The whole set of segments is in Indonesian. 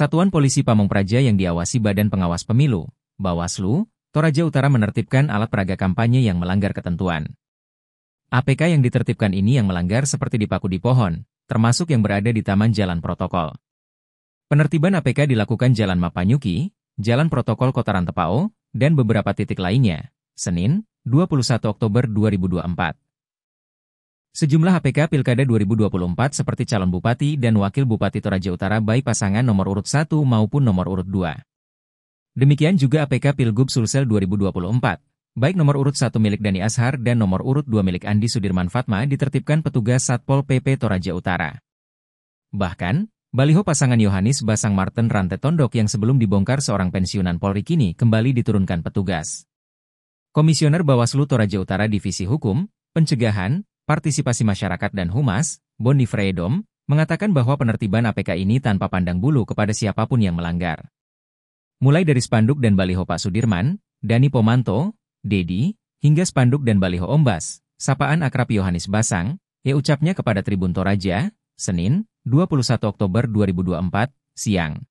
Satuan Polisi Pamong Praja yang diawasi Badan Pengawas Pemilu, Bawaslu, Toraja Utara menertibkan alat peraga kampanye yang melanggar ketentuan. APK yang ditertibkan ini yang melanggar seperti dipaku di pohon, termasuk yang berada di Taman Jalan Protokol. Penertiban APK dilakukan Jalan Mapanyuki, Jalan Protokol Kota Rantepao, dan beberapa titik lainnya, Senin, 21 Oktober 2024. Sejumlah APK Pilkada 2024 seperti calon bupati dan wakil bupati Toraja Utara baik pasangan nomor urut 1 maupun nomor urut 2. Demikian juga APK Pilgub Sulsel 2024. Baik nomor urut 1 milik Dani Ashar dan nomor urut 2 milik Andi Sudirman Fatma ditertibkan petugas Satpol PP Toraja Utara. Bahkan, baliho pasangan Yohanes Basang Martin Rante Tondok yang sebelum dibongkar seorang pensiunan Polri kini kembali diturunkan petugas. Komisioner Bawaslu Toraja Utara Divisi Hukum, Pencegahan, Partisipasi Masyarakat dan Humas, Boni Freedom, mengatakan bahwa penertiban APK ini tanpa pandang bulu kepada siapapun yang melanggar. Mulai dari spanduk dan baliho Pak Sudirman, Dani Pomanto, Dedi, hingga spanduk dan baliho Ombas, sapaan akrab Yohanes Basang, ia ucapnya kepada Tribun Toraja, Senin, 21 Oktober 2024, siang.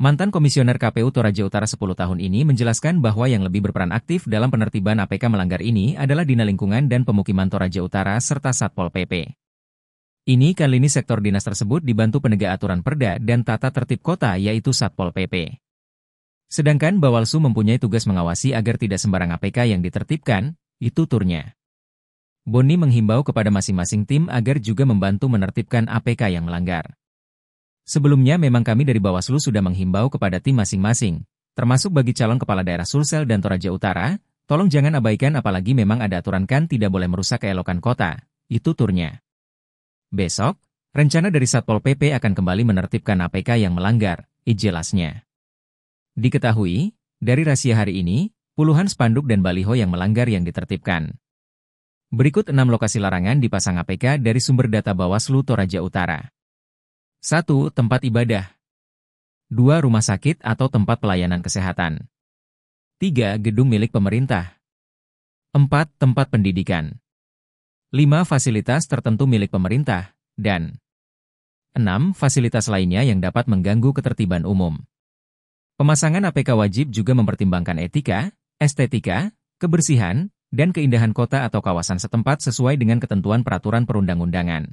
Mantan Komisioner KPU Toraja Utara 10 tahun ini menjelaskan bahwa yang lebih berperan aktif dalam penertiban APK melanggar ini adalah Dina Lingkungan dan Pemukiman Toraja Utara serta Satpol PP. Ini kali ini sektor dinas tersebut dibantu penegak aturan perda dan tata tertib kota yaitu Satpol PP. Sedangkan Bawalsu mempunyai tugas mengawasi agar tidak sembarang APK yang ditertibkan, itu turnya. Boni menghimbau kepada masing-masing tim agar juga membantu menertibkan APK yang melanggar. Sebelumnya memang kami dari Bawaslu sudah menghimbau kepada tim masing-masing, termasuk bagi calon kepala daerah Sulsel dan Toraja Utara, tolong jangan abaikan apalagi memang ada aturan kan tidak boleh merusak keelokan kota, itu turnya. Besok, rencana dari Satpol PP akan kembali menertibkan APK yang melanggar, jelasnya. Diketahui, dari rahasia hari ini, puluhan spanduk dan baliho yang melanggar yang ditertibkan. Berikut enam lokasi larangan dipasang APK dari sumber data Bawaslu Toraja Utara. 1. Tempat ibadah 2. Rumah sakit atau tempat pelayanan kesehatan 3. Gedung milik pemerintah 4. Tempat pendidikan 5. Fasilitas tertentu milik pemerintah dan 6. Fasilitas lainnya yang dapat mengganggu ketertiban umum Pemasangan APK wajib juga mempertimbangkan etika, estetika, kebersihan, dan keindahan kota atau kawasan setempat sesuai dengan ketentuan peraturan perundang-undangan.